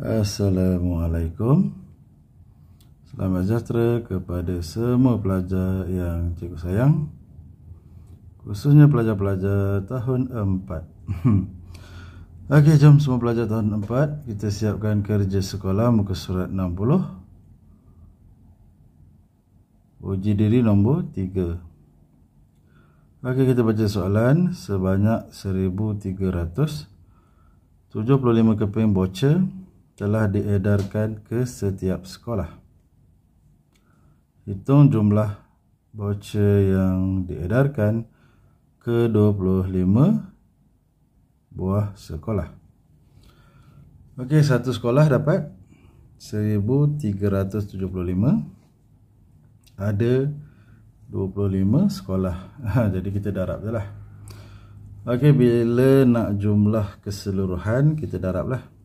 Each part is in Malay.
Assalamualaikum Selamat sejahtera kepada semua pelajar yang cikgu sayang Khususnya pelajar-pelajar tahun 4 Ok jom semua pelajar tahun 4 Kita siapkan kerja sekolah muka surat 60 Uji diri nombor 3 Ok kita baca soalan sebanyak 1375 keping bocor telah diedarkan ke setiap sekolah. Hitung jumlah voucher yang diedarkan ke 25 buah sekolah. Okey, satu sekolah dapat 1375. Ada 25 sekolah. Ha, jadi kita darab jelah. Okey, bila nak jumlah keseluruhan kita darablah. 1375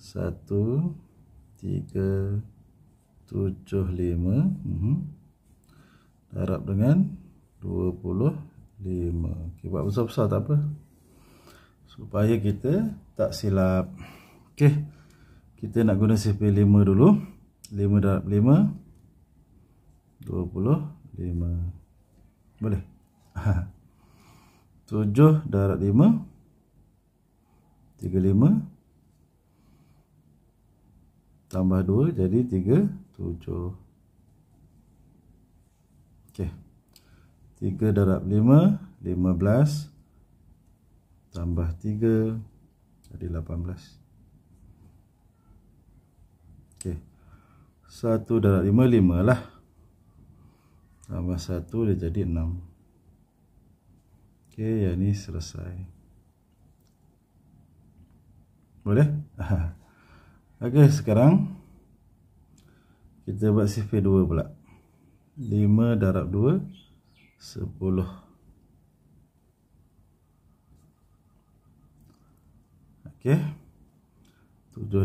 satu tiga tujuh lima darab mhm. dengan dua puluh lima ok buat besar-besar tak apa supaya kita tak silap ok kita nak guna CP5 dulu 5 darab 5 25 boleh 7 darab 5 35 tambah 2 jadi 3 7 okey 3 darab 5 15 tambah 3 jadi 18 okey 1 darab 5 5 lah tambah 1 dia jadi 6 okey yang ni selesai boleh ha Okey, sekarang kita buat CV2 pula. 5 darab 2 10 Okey. 7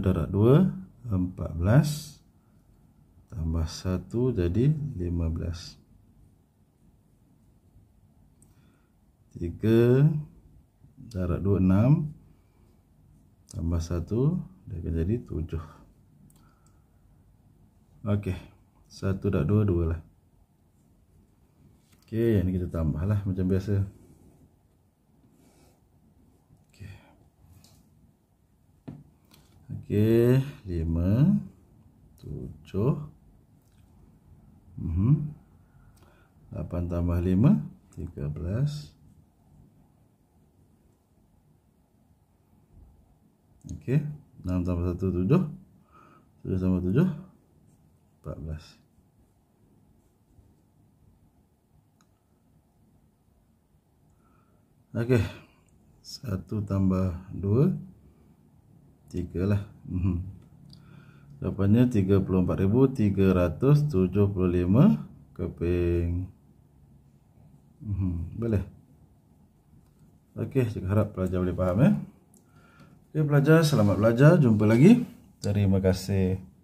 darab 2 14 tambah 1 jadi 15. 3 darab 2 6 tambah 1 dia akan jadi 7 ok 1.22 lah ok yang ni kita tambah lah macam biasa ok ok 5 7 8 tambah 5 13 ok 6 tambah 1 7 7 tambah 7 14 ok 1 tambah 2 3 lah mhm. jawapannya 34,375 keping mhm. boleh ok, saya harap pelajar boleh faham ya eh? Okay, belajar, selamat belajar. Jumpa lagi. Terima kasih.